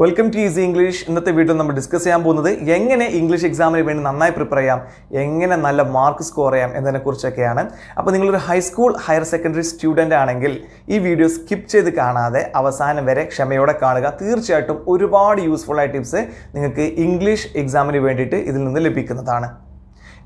welcome to easy English ഇന്നത്തെ video നമ്മൾ discuss ചെയ്യാൻ പോകുന്നത് എങ്ങനെ ഇംഗ്ലീഷ് എക്സാമിന് വേണ്ടി നന്നായി പ്രിപ്പയർ ചെയ്യാം എങ്ങനെ നല്ല മാർക്ക് സ്കോർ ചെയ്യാം കുറിച്ചൊക്കെയാണ് അപ്പോൾ നിങ്ങളൊരു ഹൈസ്കൂൾ ഹയർ സെക്കൻഡറി സ്റ്റുഡൻ്റ് ആണെങ്കിൽ ഈ വീഡിയോ സ്കിപ്പ് ചെയ്ത് കാണാതെ അവസാനം വരെ ക്ഷമയോടെ കാണുക തീർച്ചയായിട്ടും ഒരുപാട് യൂസ്ഫുൾ ആയ ടിപ്സ് നിങ്ങൾക്ക് ഇംഗ്ലീഷ് എക്സാമിന് വേണ്ടിയിട്ട് ഇതിൽ നിന്ന് ലഭിക്കുന്നതാണ്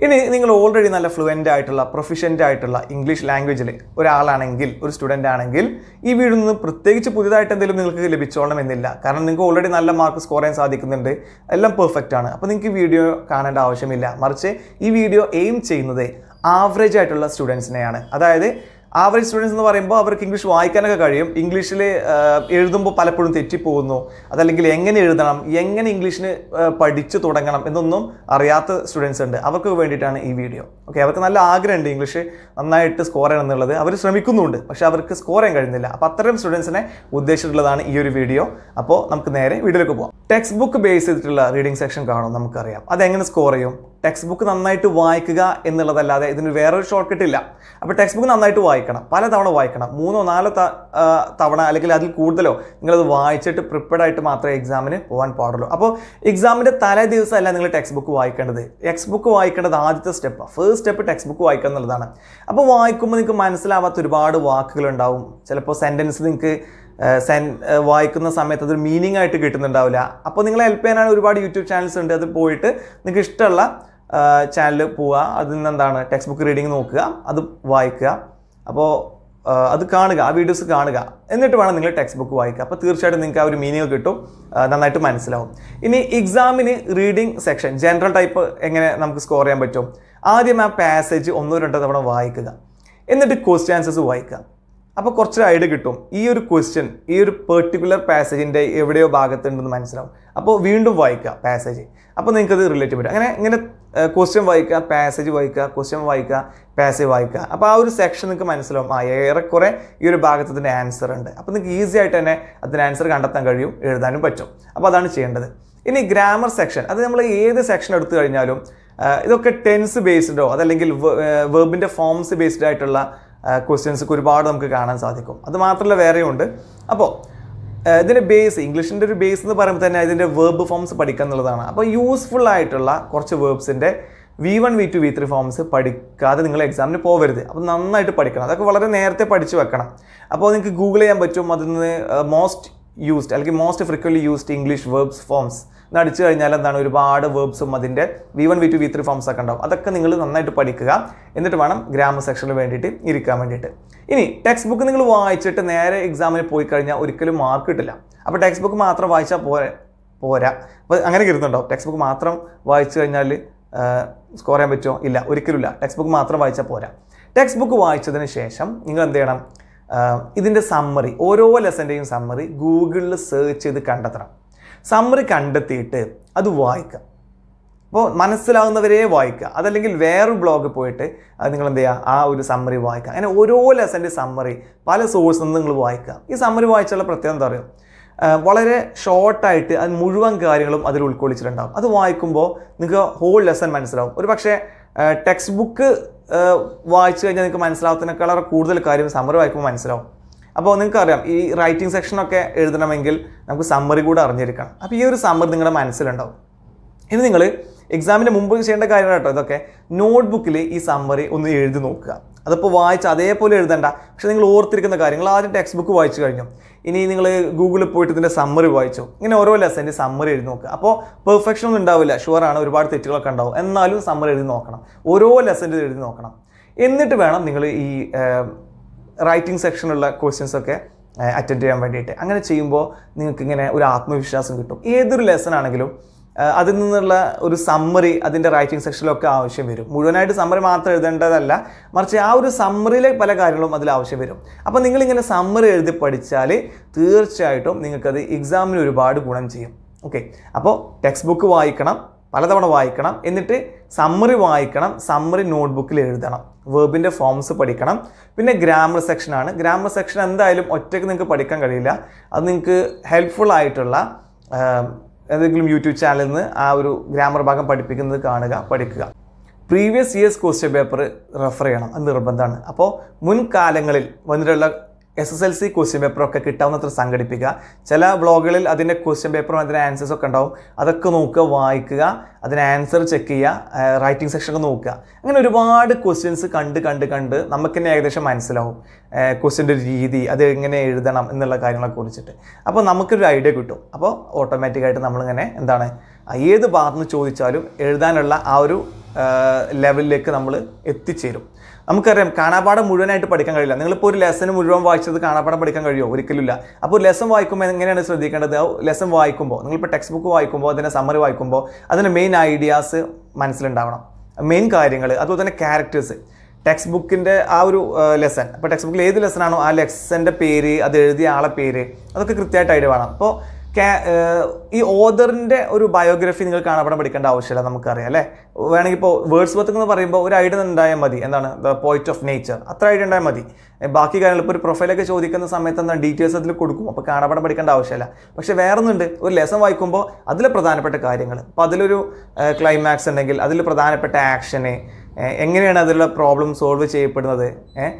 ഇനി നിങ്ങൾ ഓൾറെഡി നല്ല ഫ്ലുവൻ്റ് ആയിട്ടുള്ള പ്രൊഫിഷ്യൻ്റ് ആയിട്ടുള്ള ഇംഗ്ലീഷ് ലാംഗ്വേജിൽ ഒരാളാണെങ്കിൽ ഒരു സ്റ്റുഡൻ്റ് ആണെങ്കിൽ ഈ വീഡിയോ നിന്ന് പ്രത്യേകിച്ച് പുതിയതായിട്ട് എന്തെങ്കിലും നിങ്ങൾക്ക് ലഭിച്ചോളണം എന്നില്ല കാരണം നിങ്ങൾക്ക് ഓൾറെഡി നല്ല മാർക്ക് സ്കോർ ചെയ്യാൻ സാധിക്കുന്നുണ്ട് എല്ലാം പെർഫെക്റ്റ് ആണ് അപ്പോൾ നിങ്ങൾക്ക് ഈ വീഡിയോ കാണേണ്ട ആവശ്യമില്ല മറിച്ച് ഈ വീഡിയോ എയിം ചെയ്യുന്നത് ആവറേജ് ആയിട്ടുള്ള സ്റ്റുഡൻസിനെയാണ് അതായത് ആവറേജ് സ്റ്റുഡൻസ് എന്ന് പറയുമ്പോൾ അവർക്ക് ഇംഗ്ലീഷ് വായിക്കാനൊക്കെ കഴിയും ഇംഗ്ലീഷിൽ എഴുതുമ്പോൾ പലപ്പോഴും തെറ്റിപ്പോകുന്നു അതല്ലെങ്കിൽ എങ്ങനെ എഴുതണം എങ്ങനെ ഇംഗ്ലീഷിന് പഠിച്ചു തുടങ്ങണം എന്നൊന്നും അറിയാത്ത സ്റ്റുഡൻസ് ഉണ്ട് അവർക്ക് വേണ്ടിയിട്ടാണ് ഈ വീഡിയോ ഓക്കെ അവർക്ക് നല്ല ആഗ്രഹമുണ്ട് ഇംഗ്ലീഷ് നന്നായിട്ട് സ്കോർ ചെയ്യണം എന്നുള്ളത് അവർ ശ്രമിക്കുന്നുണ്ട് പക്ഷേ അവർക്ക് സ്കോർ ചെയ്യാൻ കഴിയുന്നില്ല അപ്പോൾ അത്തരം സ്റ്റുഡൻസിനെ ഉദ്ദേശിച്ചിട്ടുള്ളതാണ് ഈ ഒരു വീഡിയോ അപ്പോൾ നമുക്ക് നേരെ വീഡിയോയിലേക്ക് പോകാം ടെക്സ്റ്റ് ബുക്ക് ബേസ് ചെയ്തിട്ടുള്ള റീഡിംഗ് സെക്ഷൻ കാണും നമുക്കറിയാം അതെങ്ങനെ സ്കോർ ചെയ്യും ടെക്സ്റ്റ് ബുക്ക് നന്നായിട്ട് വായിക്കുക എന്നുള്ളതല്ലാതെ ഇതിന് വേറൊരു ഷോർട്ട് കിട്ടില്ല ഇല്ല അപ്പോൾ ടെക്സ്റ്റ് ബുക്ക് നന്നായിട്ട് വായിക്കും വായിക്കണം പലതവണ വായിക്കണം മൂന്നോ നാലോ തവണ അല്ലെങ്കിൽ അതിൽ കൂടുതലോ നിങ്ങളത് വായിച്ചിട്ട് പ്രിപ്പയർഡ് ആയിട്ട് മാത്രമേ എക്സാമിന് പോകാൻ പാടുള്ളൂ അപ്പോൾ എക്സാമിൻ്റെ തലേ ദിവസമല്ല നിങ്ങൾ ടെക്സ്റ്റ് ബുക്ക് വായിക്കേണ്ടത് ടെക്സ്റ്റ് ബുക്ക് വായിക്കേണ്ടത് ആദ്യത്തെ step first step textbook വായിക്കുക എന്നുള്ളതാണ് അപ്പോൾ വായിക്കുമ്പോൾ നിങ്ങൾക്ക് മനസ്സിലാവാത്ത ഒരുപാട് വാക്കുകളുണ്ടാവും ചിലപ്പോൾ സെൻറ്റൻസ് നിങ്ങൾക്ക് സെൻ വായിക്കുന്ന സമയത്ത് അതൊരു മീനിങ് ആയിട്ട് കിട്ടുന്നുണ്ടാവില്ല അപ്പോൾ നിങ്ങളെ ഹെൽപ്പ് ചെയ്യാനാണ് ഒരുപാട് യൂട്യൂബ് ചാനൽസ് ഉണ്ട് അത് പോയിട്ട് നിങ്ങൾക്ക് ഇഷ്ടമുള്ള ചാനൽ പോവുക അതിൽ എന്താണ് ടെക്സ്റ്റ് ബുക്ക് റീഡിങ് നോക്കുക അത് വായിക്കുക അപ്പോൾ അത് കാണുക ആ വീഡിയോസ് കാണുക എന്നിട്ട് വേണം നിങ്ങൾ ടെക്സ്റ്റ് ബുക്ക് വായിക്കുക അപ്പോൾ തീർച്ചയായിട്ടും നിങ്ങൾക്ക് ആ ഒരു മീനിങ് കിട്ടും നന്നായിട്ട് മനസ്സിലാവും ഇനി എക്സാമിന് റീഡിംഗ് സെക്ഷൻ ജനറൽ ടൈപ്പ് എങ്ങനെ നമുക്ക് സ്കോർ ചെയ്യാൻ പറ്റും ആദ്യം ആ പാസേജ് ഒന്നോ രണ്ടോ തവണ വായിക്കുക എന്നിട്ട് ക്വസ്റ്റ്യൻ ആൻസേഴ്സ് വായിക്കുക അപ്പോൾ കുറച്ചൊരു ഐഡിയ കിട്ടും ഈ ഒരു ക്വസ്റ്റ്യൻ ഈ ഒരു പെർട്ടിക്കുലർ പാസേജിൻ്റെ എവിടെയോ ഭാഗത്തുണ്ടെന്ന് മനസ്സിലാവും അപ്പോൾ വീണ്ടും വായിക്കുക പാസേജ് അപ്പോൾ നിങ്ങൾക്കത് റിലേറ്റ് പറ്റും അങ്ങനെ ഇങ്ങനെ ക്വസ്റ്റ്യൻ വായിക്കുക പാസേജ് വായിക്കുക ക്വസ്റ്റ്യൻ വായിക്കുക പാസേജ് വായിക്കുക അപ്പോൾ ആ ഒരു സെക്ഷൻ നിങ്ങൾക്ക് മനസ്സിലാവും ആ ഏറെക്കുറെ ഈ ഒരു ഭാഗത്ത് അതിൻ്റെ ആൻസർ ഉണ്ട് അപ്പോൾ നിങ്ങൾക്ക് ഈസി ആയിട്ട് തന്നെ അതിൻ്റെ ആൻസർ കണ്ടെത്താൻ കഴിയും എഴുതാനും പറ്റും അപ്പോൾ അതാണ് ചെയ്യേണ്ടത് ഇനി ഗ്രാമർ സെക്ഷൻ അത് നമ്മൾ ഏത് സെക്ഷൻ എടുത്തു കഴിഞ്ഞാലും ഇതൊക്കെ ടെൻസ് ബേസ്ഡോ അതല്ലെങ്കിൽ വേർബിൻ്റെ ഫോംസ് ബേസ്ഡ് ആയിട്ടുള്ള ക്വസ്റ്റ്യൻസൊക്കെ ഒരുപാട് നമുക്ക് കാണാൻ സാധിക്കും അത് മാത്രമല്ല വേറെയുമുണ്ട് അപ്പോൾ ഇതിൻ്റെ ബേസ് ഇംഗ്ലീഷിൻ്റെ ഒരു ബേസ് എന്ന് പറയുമ്പോൾ തന്നെ ഇതിൻ്റെ വേർബ് ഫോംസ് പഠിക്കുക എന്നുള്ളതാണ് അപ്പോൾ യൂസ്ഫുൾ ആയിട്ടുള്ള കുറച്ച് വേർബ്സിൻ്റെ V one V two V three forms പഠിക്കാതെ നിങ്ങൾ എക്സാമിന് പോകരുത് അപ്പോൾ നന്നായിട്ട് പഠിക്കണം അതൊക്കെ വളരെ നേരത്തെ പഠിച്ചു വെക്കണം അപ്പോൾ നിങ്ങൾക്ക് ഗൂഗിൾ ചെയ്യാൻ പറ്റും അതിൽ നിന്ന് മോസ്റ്റ് യൂസ്ഡ് അല്ലെങ്കിൽ most frequently used English verbs forms എന്ന് അടിച്ചു കഴിഞ്ഞാൽ എന്താണ് ഒരുപാട് വേർബ്സും അതിൻ്റെ V one V two V three forms ഒക്കെ ഉണ്ടാവും അതൊക്കെ നിങ്ങൾ നന്നായിട്ട് പഠിക്കുക എന്നിട്ട് വേണം ഗ്രാമർ സെക്ഷനിൽ വേണ്ടിയിട്ട് ഇരിക്കാൻ വേണ്ടിയിട്ട് ഇനി ടെക്സ്റ്റ് ബുക്ക് നിങ്ങൾ വായിച്ചിട്ട് നേരെ എക്സാമിന് പോയി കഴിഞ്ഞാൽ ഒരിക്കലും മാർക്ക് കിട്ടില്ല അപ്പോൾ ടെക്സ്റ്റ് ബുക്ക് മാത്രം വായിച്ചാൽ പോരെ പോരാ അപ്പോൾ അങ്ങനെ കരുതുന്നുണ്ടോ ടെക്സ്റ്റ് ബുക്ക് മാത്രം വായിച്ചു കഴിഞ്ഞാൽ സ്കോർ ചെയ്യാൻ പറ്റുമോ ഇല്ല ഒരിക്കലുമില്ല ടെക്സ്റ്റ് ബുക്ക് മാത്രം വായിച്ചാൽ പോരാ ടെക്സ്റ്റ് ബുക്ക് വായിച്ചതിന് ശേഷം നിങ്ങൾ എന്ത് ചെയ്യണം ഇതിൻ്റെ സമ്മറി ഓരോ ലെസൻ്റെയും സമ്മറി ഗൂഗിളിൽ സെർച്ച് ചെയ്ത് കണ്ടെത്തണം സമ്മറി കണ്ടെത്തിയിട്ട് അത് വായിക്കുക അപ്പോൾ മനസ്സിലാവുന്നവരെ വായിക്കുക അതല്ലെങ്കിൽ വേറൊരു ബ്ലോഗ് പോയിട്ട് അത് നിങ്ങൾ എന്ത് ചെയ്യുക ആ ഒരു സമ്മറി വായിക്കുക അങ്ങനെ ഓരോ ലെസൻ്റെ സമ്മറി പല സോഴ്സിൽ നിന്ന് നിങ്ങൾ വായിക്കുക ഈ സമ്മറി വായിച്ചുള്ള പ്രത്യേകം എന്താ പറയുക വളരെ ഷോർട്ടായിട്ട് അത് മുഴുവൻ കാര്യങ്ങളും അതിൽ ഉൾക്കൊള്ളിച്ചിട്ടുണ്ടാകും അത് വായിക്കുമ്പോൾ നിങ്ങൾക്ക് ഹോൾ ലെസൺ മനസ്സിലാവും ഒരു പക്ഷേ ടെക്സ്റ്റ് ബുക്ക് വായിച്ചു കഴിഞ്ഞാൽ നിങ്ങൾക്ക് മനസ്സിലാവുന്നതിനേക്കാളും കൂടുതൽ കാര്യം സമ്മറി വായിക്കുമ്പോൾ മനസ്സിലാവും അപ്പോൾ നിങ്ങൾക്കറിയാം ഈ റൈറ്റിംഗ് സെക്ഷനൊക്കെ എഴുതണമെങ്കിൽ നമുക്ക് സമ്മറി കൂടെ അറിഞ്ഞിരിക്കണം അപ്പോൾ ഈ ഒരു സമ്മറി നിങ്ങളുടെ മനസ്സിലുണ്ടാവും ഇനി നിങ്ങൾ എക്സാമിൻ്റെ മുമ്പ് ചെയ്യേണ്ട കാര്യമാണ് കേട്ടോ ഇതൊക്കെ നോട്ട് ബുക്കിൽ ഈ സമ്മറി ഒന്ന് എഴുതി നോക്കുക അതിപ്പോൾ വായിച്ച് അതേപോലെ എഴുതണ്ട പക്ഷേ നിങ്ങൾ ഓർത്തിരിക്കുന്ന കാര്യങ്ങൾ ആദ്യം ടെക്സ്റ്റ് ബുക്ക് വായിച്ചു കഴിഞ്ഞു ഇനി നിങ്ങൾ ഗൂഗിളിൽ പോയിട്ട് ഇതിൻ്റെ സമ്മറി വായിച്ചോ ഇങ്ങനെ ഓരോ ലെസൻ്റെ സമ്മറി എഴുതി നോക്കുക അപ്പോൾ പെർഫെക്ഷൻ ഒന്നും ഉണ്ടാവില്ല ഷുവറാണ് ഒരുപാട് തെറ്റുകളൊക്കെ ഉണ്ടാവും എന്നാലും സമ്മറി എഴുതി നോക്കണം ഓരോ ലെസൻ്റെ എഴുതി നോക്കണം എന്നിട്ട് വേണം നിങ്ങൾ ഈ റൈറ്റിംഗ് സെക്ഷനുള്ള ഒക്കെ അറ്റൻഡ് ചെയ്യാൻ വേണ്ടിയിട്ട് അങ്ങനെ ചെയ്യുമ്പോൾ നിങ്ങൾക്ക് ഇങ്ങനെ ഒരു ആത്മവിശ്വാസം കിട്ടും ഏതൊരു ലെസൺ ആണെങ്കിലും അതിൽ നിന്നുള്ള ഒരു സമ്മറി അതിൻ്റെ റൈറ്റിംഗ് സെക്ഷനിലൊക്കെ ആവശ്യം വരും മുഴുവനായിട്ട് സമ്മറി മാത്രം എഴുതേണ്ടതല്ല മറിച്ച് ആ ഒരു സമ്മറിയിലെ പല കാര്യങ്ങളും അതിൽ ആവശ്യം വരും അപ്പോൾ നിങ്ങളിങ്ങനെ സമ്മറി എഴുതി പഠിച്ചാൽ തീർച്ചയായിട്ടും നിങ്ങൾക്കത് എക്സാമിന് ഒരുപാട് ഗുണം ചെയ്യും ഓക്കെ അപ്പോൾ ടെക്സ്റ്റ് ബുക്ക് വായിക്കണം പലതവണ വായിക്കണം എന്നിട്ട് സമ്മറി വായിക്കണം സമ്മറി നോട്ട്ബുക്കിൽ എഴുതണം വേബിൻ്റെ ഫോംസ് പഠിക്കണം പിന്നെ ഗ്രാമർ സെക്ഷനാണ് ഗ്രാമർ സെക്ഷൻ എന്തായാലും ഒറ്റയ്ക്ക് നിങ്ങൾക്ക് പഠിക്കാൻ കഴിയില്ല അത് നിങ്ങൾക്ക് ഹെൽപ്ഫുൾ ആയിട്ടുള്ള ഏതെങ്കിലും യൂട്യൂബ് ചാനലിൽ നിന്ന് ആ ഒരു ഗ്രാമർ ഭാഗം പഠിപ്പിക്കുന്നത് കാണുക പഠിക്കുക previous years question paper refer ചെയ്യണം അത് നിർബന്ധമാണ് അപ്പോൾ മുൻകാലങ്ങളിൽ വന്നിട്ടുള്ള S S L C question പേപ്പറൊക്കെ കിട്ടാവുന്നത്ര സംഘടിപ്പിക്കുക ചില ബ്ലോഗുകളിൽ അതിൻ്റെ ക്വസ്റ്റ്യൻ പേപ്പറും അതിൻ്റെ ആൻസേഴ്സ് ഒക്കെ ഉണ്ടാവും അതൊക്കെ നോക്കുക വായിക്കുക അതിന് ആൻസർ ചെക്ക് ചെയ്യുക റൈറ്റിംഗ് സെക്ഷനൊക്കെ നോക്കുക അങ്ങനെ ഒരുപാട് ക്വസ്റ്റ്യൻസ് കണ്ട് കണ്ട് കണ്ട് നമുക്ക് തന്നെ ഏകദേശം മനസ്സിലാവും ക്വസ്റ്റ്യൻ്റെ രീതി അത് എങ്ങനെ എഴുതണം എന്നുള്ള കാര്യങ്ങളെ കുറിച്ചിട്ട് അപ്പോൾ നമുക്കൊരു ഐഡിയ കിട്ടും അപ്പോൾ ഓട്ടോമാറ്റിക്കായിട്ട് നമ്മളിങ്ങനെ എന്താണ് ഏത് ഭാഗത്ത് നിന്ന് ചോദിച്ചാലും എഴുതാനുള്ള ആ ഒരു ലെവലിലേക്ക് നമ്മൾ എത്തിച്ചേരും നമുക്കറിയാം കാണാപാഠം മുഴുവനായിട്ട് പഠിക്കാൻ കഴിയില്ല നിങ്ങളിപ്പോൾ ഒരു ലെസൺ മുഴുവൻ വായിച്ചത് കാണാപാഠം പഠിക്കാൻ കഴിയുമോ ഒരിക്കലുമില്ല അപ്പോൾ ഒരു ലെസൺ വായിക്കുമ്പോൾ എങ്ങനെയാണ് ശ്രദ്ധിക്കേണ്ടത് ലെസൺ വായിക്കുമ്പോൾ നിങ്ങളിപ്പോൾ ടെക്സ്റ്റ് ബുക്ക് വായിക്കുമ്പോൾ അതിൻ്റെ സമ്മറി വായിക്കുമ്പോൾ അതിൻ്റെ മെയിൻ ഐഡിയാസ് മനസ്സിലുണ്ടാവണം മെയിൻ കാര്യങ്ങൾ അതുപോലെ തന്നെ ക്യാരക്ടേഴ്സ് ടെക്സ്റ്റ് ബുക്കിൻ്റെ ആ ഒരു ലെസൺ അപ്പോൾ ടെക്സ്റ്റ് ബുക്കിൽ ഏത് ലെസൺ ആണോ ആ ലെസൻ്റെ പേര് അത് എഴുതിയ ആളെ പേര് അതൊക്കെ കൃത്യമായിട്ട് ഐഡിയ വേണം അപ്പോൾ ഈ ഓദറിൻ്റെ ഒരു ബയോഗ്രഫി നിങ്ങൾ കാണപ്പെടാൻ പഠിക്കേണ്ട ആവശ്യമില്ല നമുക്കറിയാം അല്ലേ വേണമെങ്കിൽ ഇപ്പോൾ വേർഡ്സ് ബത്ത് എന്ന് പറയുമ്പോൾ ഒരു ഐഡിയ ഉണ്ടായാൽ മതി എന്താണ് ദ പോയിറ്റ് ഓഫ് നേച്ചർ അത്ര ഐഡിയ ഉണ്ടായാൽ മതി ബാക്കി കാര്യങ്ങൾ ഇപ്പോൾ ഒരു പ്രൊഫൈലൊക്കെ ചോദിക്കുന്ന സമയത്ത് എന്താണ് ഡീറ്റെയിൽസ് അതിൽ കൊടുക്കും അപ്പോൾ കാണപ്പെടാൻ പഠിക്കേണ്ട ആവശ്യമില്ല പക്ഷേ വേറെ ഒന്നുണ്ട് ഒരു ലെസൺ വായിക്കുമ്പോൾ അതിൽ പ്രധാനപ്പെട്ട കാര്യങ്ങൾ അപ്പോൾ അതിലൊരു ക്ലൈമാക്സ് ഉണ്ടെങ്കിൽ അതിൽ പ്രധാനപ്പെട്ട ആക്ഷന് എങ്ങനെയാണ് അതിലുള്ള പ്രോബ്ലം സോൾവ് ചെയ്യപ്പെടുന്നത് ഏഹ്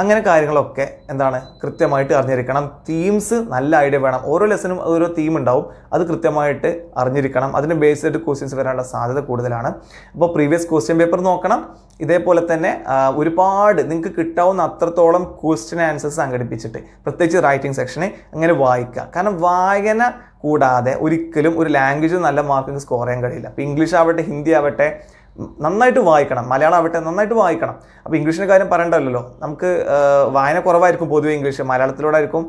അങ്ങനെ കാര്യങ്ങളൊക്കെ എന്താണ് കൃത്യമായിട്ട് അറിഞ്ഞിരിക്കണം തീംസ് നല്ല ഐഡിയ വേണം ഓരോ ലെസനും ഓരോ തീം ഉണ്ടാവും അത് കൃത്യമായിട്ട് അറിഞ്ഞിരിക്കണം അതിന് ബേസ് ചെയ്തിട്ട് ക്വസ്റ്റ്യൻസ് വരാനുള്ള സാധ്യത കൂടുതലാണ് അപ്പോൾ പ്രീവിയസ് ക്വസ്റ്റ്യൻ പേപ്പർ നോക്കണം ഇതേപോലെ തന്നെ ഒരുപാട് നിങ്ങൾക്ക് കിട്ടാവുന്ന അത്രത്തോളം ക്വസ്റ്റ്യൻ ആൻസേഴ്സ് സംഘടിപ്പിച്ചിട്ട് പ്രത്യേകിച്ച് റൈറ്റിംഗ് സെക്ഷനെ അങ്ങനെ വായിക്കുക കാരണം വായന കൂടാതെ ഒരിക്കലും ഒരു ലാംഗ്വേജ് നല്ല മാർക്ക് സ്കോർ ചെയ്യാൻ കഴിയില്ല അപ്പോൾ ഇംഗ്ലീഷ് ആവട്ടെ ഹിന്ദി ആവട്ടെ നന്നായിട്ട് വായിക്കണം മലയാളം ആവട്ടെ നന്നായിട്ട് വായിക്കണം അപ്പോൾ ഇംഗ്ലീഷിൻ്റെ കാര്യം പറയേണ്ടല്ലോ നമുക്ക് വായന കുറവായിരിക്കും പൊതുവെ ഇംഗ്ലീഷ് മലയാളത്തിലൂടായിരിക്കും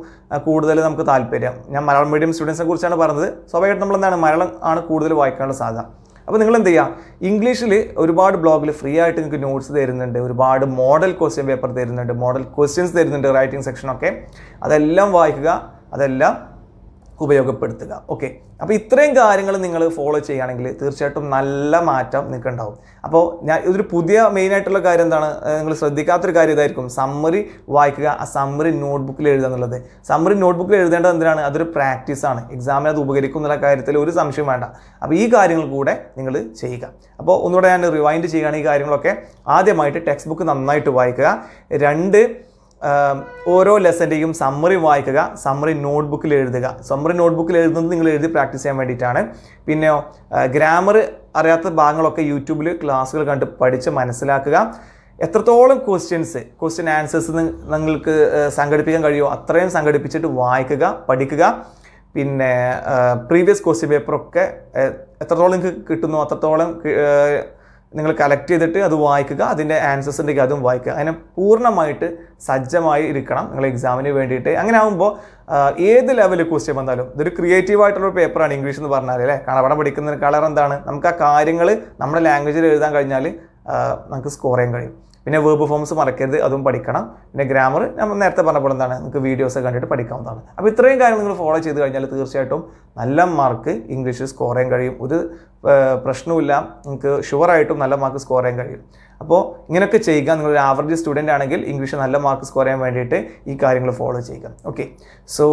കൂടുതൽ നമുക്ക് താല്പര്യം ഞാൻ മലയാളം മീഡിയം സ്റ്റുഡൻസിനെ കുറിച്ചാണ് പറഞ്ഞത് സ്വാഭാവികമായിട്ട് നമ്മൾ എന്താണ് മലയാളം ആണ് കൂടുതൽ വായിക്കാനുള്ള സാധ്യത അപ്പോൾ നിങ്ങൾ എന്ത് ചെയ്യുക ഇംഗ്ലീഷിൽ ഒരുപാട് ബ്ലോഗിൽ ഫ്രീ ആയിട്ട് നിങ്ങൾക്ക് നോട്ട്സ് തരുന്നുണ്ട് ഒരുപാട് മോഡൽ ക്വസ്റ്റ്യൻ പേപ്പർ തരുന്നുണ്ട് മോഡൽ ക്വസ്റ്റ്യൻസ് തരുന്നുണ്ട് റൈറ്റിംഗ് സെക്ഷനൊക്കെ അതെല്ലാം വായിക്കുക അതെല്ലാം ഉപയോഗപ്പെടുത്തുക ഓക്കെ അപ്പോൾ ഇത്രയും കാര്യങ്ങൾ നിങ്ങൾ ഫോളോ ചെയ്യുകയാണെങ്കിൽ തീർച്ചയായിട്ടും നല്ല മാറ്റം നിങ്ങൾക്ക് ഉണ്ടാവും അപ്പോൾ ഞാൻ ഇതൊരു പുതിയ മെയിനായിട്ടുള്ള കാര്യം എന്താണ് നിങ്ങൾ ശ്രദ്ധിക്കാത്തൊരു കാര്യം ഇതായിരിക്കും സമ്മറി വായിക്കുക ആ സമ്മറി നോട്ട്ബുക്കിൽ എഴുതുക എന്നുള്ളത് സമ്മറി നോട്ട്ബുക്കിൽ എഴുതേണ്ടത് എന്തിനാണ് അതൊരു പ്രാക്ടീസാണ് എക്സാമിന് അത് ഉപകരിക്കും എന്നുള്ള കാര്യത്തിൽ ഒരു സംശയം വേണ്ട അപ്പോൾ ഈ കാര്യങ്ങൾ കൂടെ നിങ്ങൾ ചെയ്യുക അപ്പോൾ ഒന്നുകൂടെ ഞാൻ റിവൈൻഡ് ചെയ്യുകയാണ് ഈ കാര്യങ്ങളൊക്കെ ആദ്യമായിട്ട് ടെക്സ്റ്റ് ബുക്ക് നന്നായിട്ട് വായിക്കുക രണ്ട് ഓരോ ലെസൻ്റെയും സമ്മറി വായിക്കുക സമ്മറി നോട്ട്ബുക്കിൽ എഴുതുക സമ്മറി നോട്ട്ബുക്കിൽ എഴുതുന്നത് നിങ്ങൾ എഴുതി പ്രാക്ടീസ് ചെയ്യാൻ വേണ്ടിയിട്ടാണ് പിന്നെ ഗ്രാമർ അറിയാത്ത ഭാഗങ്ങളൊക്കെ യൂട്യൂബിൽ ക്ലാസ്സുകൾ കണ്ട് പഠിച്ച് മനസ്സിലാക്കുക എത്രത്തോളം ക്വസ്റ്റ്യൻസ് ക്വസ്റ്റ്യൻ ആൻസേഴ്സ് നിങ്ങൾക്ക് സംഘടിപ്പിക്കാൻ കഴിയുമോ അത്രയും സംഘടിപ്പിച്ചിട്ട് വായിക്കുക പഠിക്കുക പിന്നെ പ്രീവിയസ് ക്വസ്റ്റ്യൻ പേപ്പറൊക്കെ എത്രത്തോളം നിങ്ങൾക്ക് കിട്ടുന്നു അത്രത്തോളം നിങ്ങൾ കളക്ട് ചെയ്തിട്ട് അത് വായിക്കുക അതിൻ്റെ ആൻസേഴ്സ് ഉണ്ടെങ്കിൽ അതും വായിക്കുക അതിനെ പൂർണ്ണമായിട്ട് സജ്ജമായി ഇരിക്കണം നിങ്ങൾ എക്സാമിന് വേണ്ടിയിട്ട് അങ്ങനെ ആകുമ്പോൾ ഏത് ലെവൽ ക്വസ്റ്റ്യൻ വന്നാലും ഇതൊരു ക്രിയേറ്റീവ് ആയിട്ടുള്ള ഒരു പേപ്പറാണ് ഇംഗ്ലീഷ് എന്ന് പറഞ്ഞാൽ അല്ലേ കണവടം പഠിക്കുന്ന കളർ എന്താണ് നമുക്ക് ആ കാര്യങ്ങൾ നമ്മുടെ ലാംഗ്വേജിൽ എഴുതാൻ കഴിഞ്ഞാൽ നമുക്ക് സ്കോർ ചെയ്യാൻ കഴിയും പിന്നെ വേർബ് ഫോംസ് മറക്കരുത് അതും പഠിക്കണം പിന്നെ ഗ്രാമർ ഞാൻ നേരത്തെ പോലെ എന്താണ് നിങ്ങൾക്ക് വീഡിയോസ് കണ്ടിട്ട് പഠിക്കാവുന്നതാണ് അപ്പോൾ ഇത്രയും കാര്യങ്ങൾ നിങ്ങൾ ഫോളോ ചെയ്ത് കഴിഞ്ഞാൽ തീർച്ചയായിട്ടും നല്ല മാർക്ക് ഇംഗ്ലീഷിൽ സ്കോർ ചെയ്യാൻ കഴിയും ഒരു പ്രശ്നമില്ല നിങ്ങൾക്ക് ഷുവറായിട്ടും നല്ല മാർക്ക് സ്കോർ ചെയ്യാൻ കഴിയും അപ്പോൾ ഇങ്ങനെയൊക്കെ ചെയ്യുക നിങ്ങളൊരു ആവറേജ് സ്റ്റുഡൻ്റ് ആണെങ്കിൽ ഇംഗ്ലീഷ് നല്ല മാർക്ക് സ്കോർ ചെയ്യാൻ വേണ്ടിയിട്ട് ഈ കാര്യങ്ങൾ ഫോളോ ചെയ്യുക ഓക്കെ സോ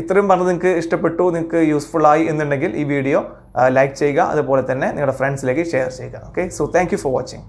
ഇത്രയും പറഞ്ഞ് നിങ്ങൾക്ക് ഇഷ്ടപ്പെട്ടു നിങ്ങൾക്ക് യൂസ്ഫുൾ ആയി എന്നുണ്ടെങ്കിൽ ഈ വീഡിയോ ലൈക്ക് ചെയ്യുക അതുപോലെ തന്നെ നിങ്ങളുടെ ഫ്രണ്ട്സിലേക്ക് ഷെയർ ചെയ്യുക okay so thank for watching